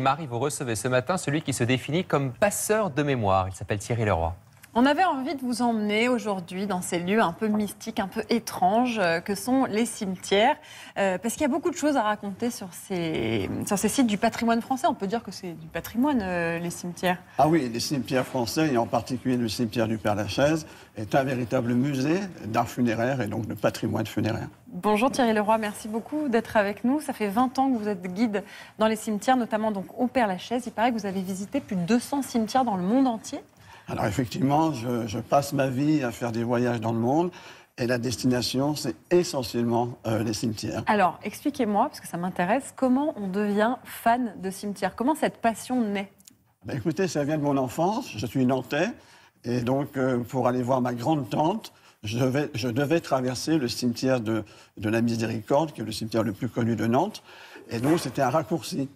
Marie, vous recevez ce matin celui qui se définit comme passeur de mémoire. Il s'appelle Thierry Leroy. On avait envie de vous emmener aujourd'hui dans ces lieux un peu mystiques, un peu étranges euh, que sont les cimetières, euh, parce qu'il y a beaucoup de choses à raconter sur ces, sites du patrimoine français. On peut dire que c'est du patrimoine, euh, les cimetières. Ah oui, les cimetières français, et en particulier le cimetière du Père-Lachaise, est un véritable musée d'art funéraire et donc de patrimoine funéraire. Bonjour Thierry Leroy, merci beaucoup d'être avec nous. Ça fait 20 ans que vous êtes guide dans les cimetières, notamment donc au Père-Lachaise. Il paraît que vous avez visité plus de 200 cimetières dans le monde entier. Alors effectivement, je, passe ma vie à faire des voyages dans le monde. Et la destination, c'est essentiellement euh, les cimetières. Alors, expliquez-moi, parce que ça m'intéresse, comment on devient fan de cimetières Comment cette passion naît ben, Écoutez, ça vient de mon enfance. Je suis nantais. Et donc, euh, pour aller voir ma grande-tante, je devais, traverser le cimetière de, de la Miséricorde, qui est le cimetière le plus connu de Nantes. Et donc, c'était un raccourci.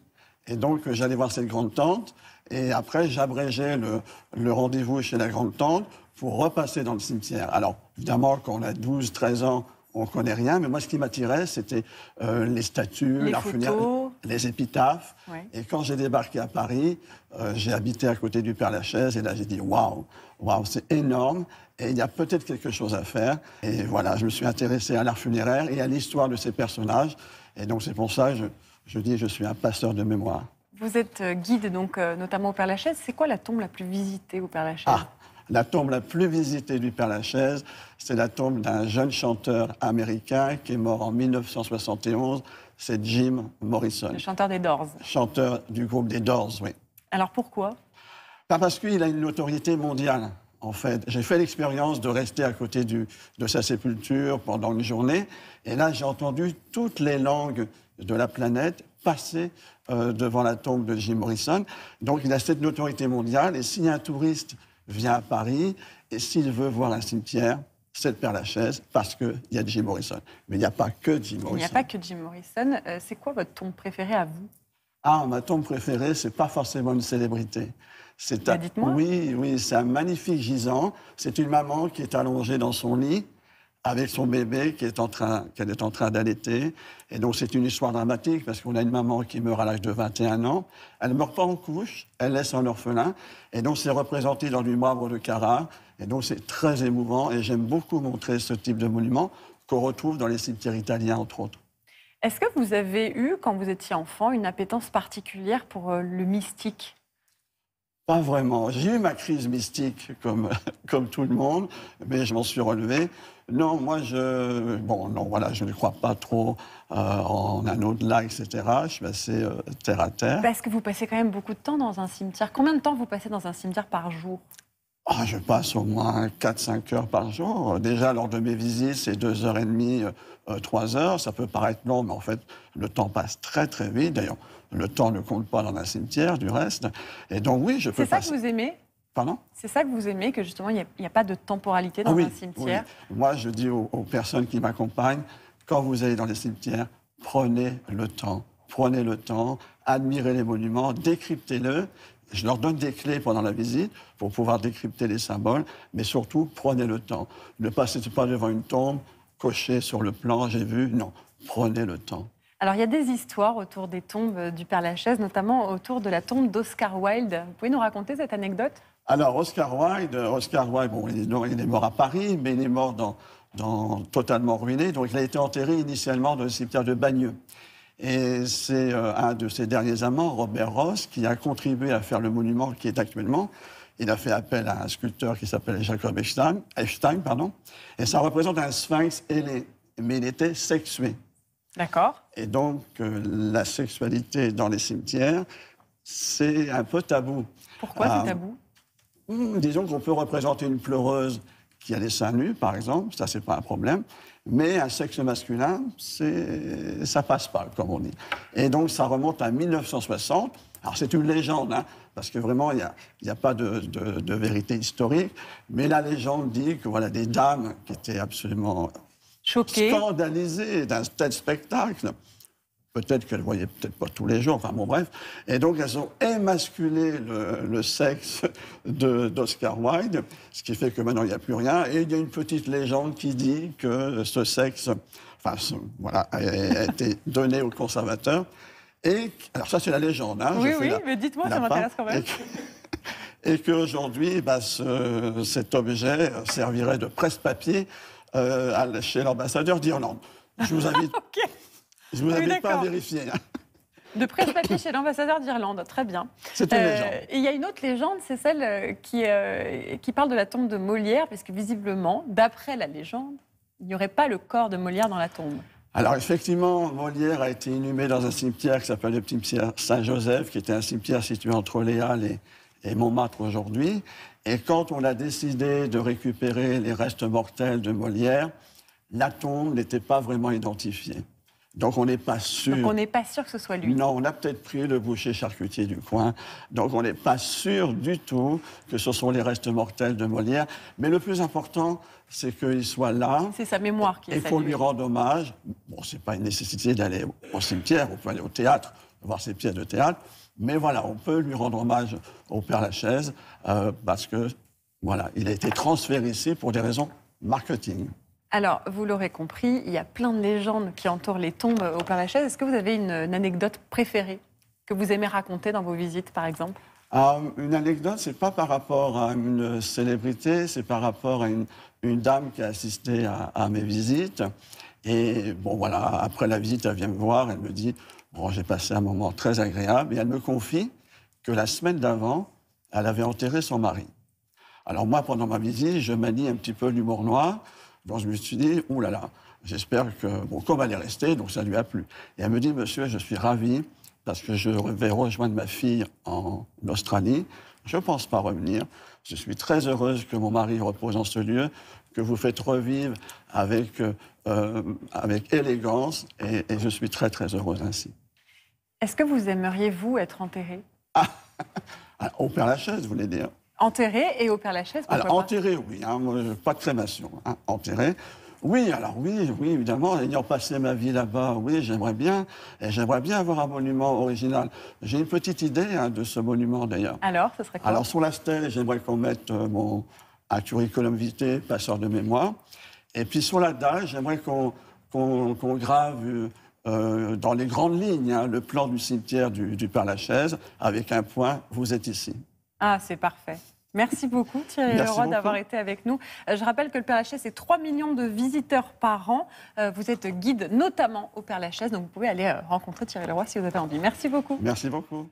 Et donc, j'allais voir cette grande tante. Et après, j'abrégeais le, rendez-vous chez la grande tante pour repasser dans le cimetière. Alors, évidemment, quand on a 12, 13 ans, on ne connaît rien. Mais moi, ce qui m'attirait, c'était euh, les statues, l'art funéraire, les épitaphes. Et quand j'ai débarqué à Paris, euh, j'ai habité à côté du Père Lachaise. Et là, j'ai dit, waouh, waouh, c'est énorme. Et il y a peut-être quelque chose à faire. Et voilà, je me suis intéressé à l'art funéraire et à l'histoire de ces personnages. Et donc, c'est pour ça que je, je dis, je suis un passeur de mémoire. Vous êtes euh, guide, donc, euh, notamment au Père-Lachaise. C'est quoi la tombe la plus visitée au Père-Lachaise ah, La tombe la plus visitée du Père-Lachaise, c'est la tombe d'un jeune chanteur américain qui est mort en 1971. C'est Jim Morrison. Le chanteur des Doors. Chanteur du groupe des Doors, oui. Alors pourquoi parce qu'il a une notoriété mondiale en fait. J'ai fait l'expérience de rester à côté de sa sépulture pendant une journée, et là j'ai entendu toutes les langues de la planète passer euh, devant la tombe de Jim Morrison. Donc il a cette notoriété mondiale, et si un touriste vient à Paris, et s'il veut voir un cimetière, c'est de la chaise parce qu'il y a Jim Morrison. Mais il n'y a pas que Jim Morrison. Il n'y a pas que Jim Morrison. Euh, c'est quoi votre tombe préférée à vous Ah, ma tombe préférée, c'est pas forcément une célébrité. C'est bah, Oui, oui, c'est un magnifique gisant. C'est une maman qui est allongée dans son lit avec son bébé qu'elle est en train, est en train d'allaiter. Et donc c'est une histoire dramatique parce qu'on a une maman qui meurt à l'âge de 21 ans. Elle ne meurt pas en couche, elle laisse un orphelin. Et donc c'est représenté dans du marbre de Cara. Et donc c'est très émouvant et j'aime beaucoup montrer ce type de monument qu'on retrouve dans les cimetières italiens entre autres. Est-ce que vous avez eu, quand vous étiez enfant, une appétence particulière pour euh, le mystique pas vraiment. J'ai eu ma crise mystique comme, comme tout le monde, mais je m'en suis relevé. Non, moi, je, bon, non, voilà, je ne crois pas trop euh, en un au-delà, etc. Je suis assez euh, terre à terre. Parce que vous passez quand même beaucoup de temps dans un cimetière. Combien de temps vous passez dans un cimetière par jour ah, je passe au moins 4-5 heures par jour. Déjà, lors de mes visites, c'est 2h30, 3 euh, euh, heures. Ça peut paraître long, mais en fait, le temps passe très, très vite. D'ailleurs, le temps ne compte pas dans un cimetière, du reste. Et donc, oui, je peux C'est ça que vous aimez c'est ça que vous aimez, que justement, il n'y a, pas de temporalité dans ah un cimetière oui. Moi, je dis aux, aux personnes qui m'accompagnent, quand vous allez dans les cimetières, prenez le temps. Prenez le temps, admirez les monuments, décryptez-le, je leur donne des clés pendant la visite pour pouvoir décrypter les symboles, mais surtout, prenez le temps. Ne passez pas devant une tombe, cochez sur le plan, j'ai vu. Non, prenez le temps. Alors, il y a des histoires autour des tombes du Père Lachaise, notamment autour de la tombe d'Oscar Wilde. Vous pouvez nous raconter cette anecdote Alors, Oscar Wilde, Oscar Wilde il est mort à Paris, mais il est mort dans, totalement ruiné. Donc, il a été enterré initialement dans le cimetière de Bagneux. Et c'est euh, un de ses derniers amants, Robert Ross, qui a contribué à faire le monument qui est actuellement. Il a fait appel à un sculpteur qui s'appelle Jacob Echstein. pardon, et ça représente un sphinx, ailé, mais il était sexué. D'accord. Et donc, euh, la sexualité dans les cimetières, c'est un peu tabou. Pourquoi c'est euh, tabou hmm, Disons qu'on peut représenter une pleureuse qui a les seins nus, par exemple, ça, c'est pas un problème. Mais un sexe masculin, c'est, ça passe pas, comme on dit. Et donc, ça remonte à 1960. Alors, c'est une légende, hein, parce que vraiment, il n'y a, y a, pas de, de, vérité historique. Mais la légende dit que voilà, des dames qui étaient absolument Choquées. scandalisées d'un tel spectacle peut-être qu'elles voyaient peut-être pas tous les jours, enfin bon bref. Et donc elles ont émasculé le, sexe d'Oscar Wilde, ce qui fait que maintenant il n'y a plus rien. Et il y a une petite légende qui dit que ce sexe, enfin voilà, a, été donné aux conservateurs. Et alors ça c'est la légende. Hein, oui oui, mais dites-moi, ça m'intéresse quand même. Et, qu'aujourd'hui, bah, cet objet servirait de presse-papier euh, chez l'ambassadeur d'Irlande. Je vous invite. Je ne vous ah avais pas vérifié. Hein. De presse-papier chez l'ambassadeur d'Irlande, très bien. C'est une euh, légende. il y a une autre légende, c'est celle euh, qui, euh, qui parle de la tombe de Molière, parce que visiblement, d'après la légende, il n'y aurait pas le corps de Molière dans la tombe. Alors effectivement, Molière a été inhumé dans un cimetière qui s'appelle le cimetière Saint-Joseph, qui était un cimetière situé entre Léal et Montmartre aujourd'hui. Et quand on a décidé de récupérer les restes mortels de Molière, la tombe n'était pas vraiment identifiée. Donc, on n'est pas sûr. on n'est pas sûr que ce soit lui. Non, on a peut-être pris le boucher charcutier du coin. Donc, on n'est pas sûr du tout que ce sont les restes mortels de Molière. Mais le plus important, c'est qu'il soit là. C'est sa mémoire qui est Et qu'on lui rendre hommage. Bon, c'est pas une nécessité d'aller au cimetière, on peut aller au théâtre, voir ses pièces de théâtre. Mais voilà, on peut lui rendre hommage au Père Lachaise, euh, parce que, voilà, il a été transféré ici pour des raisons marketing. Alors, vous l'aurez compris, il y a plein de légendes qui entourent les tombes au Père-Lachaise. Est-ce que vous avez une, anecdote préférée que vous aimez raconter dans vos visites, par exemple ah, Une anecdote, n'est pas par rapport à une célébrité, c'est par rapport à une, dame qui a assisté à, mes visites. Et bon, voilà, après la visite, elle vient me voir, elle me dit Bon, j'ai passé un moment très agréable. Et elle me confie que la semaine d'avant, elle avait enterré son mari. Alors, moi, pendant ma visite, je manie un petit peu l'humour noir je me suis dit, oulala, là là, j'espère que comme va est rester, donc ça lui a plu. Et elle me dit, monsieur, je suis ravi parce que je vais rejoindre ma fille en Australie. Je ne pense pas revenir. Je suis très heureuse que mon mari repose en ce lieu, que vous faites revivre avec, euh, avec élégance, et, je suis très, très heureuse ainsi. Est-ce que vous aimeriez, vous, être enterré ah, Au Père-Lachaise, vous voulez dire Enterré et au Père Lachaise Alors, enterré, oui, hein, pas de crémation, hein, enterré. Oui, alors oui, oui, évidemment, ayant passé ma vie là-bas, oui, j'aimerais bien, et j'aimerais bien avoir un monument original. J'ai une petite idée hein, de ce monument d'ailleurs. Alors, ce serait quoi Alors, sur la stèle, j'aimerais qu'on mette euh, mon mon curriculum vitae, passeur de mémoire. Et puis sur la dalle, j'aimerais qu'on grave euh, euh, dans les grandes lignes le plan du cimetière du Père-Lachaise avec un point, vous êtes ici. Ah, c'est parfait. Merci beaucoup Thierry Leroy d'avoir été avec nous. Euh, je rappelle que le Père Lachaise, c'est 3 millions de visiteurs par an. Euh, vous êtes guide notamment au Père Lachaise, donc vous pouvez aller euh, rencontrer Thierry Leroy si vous avez envie. Merci beaucoup. Merci beaucoup.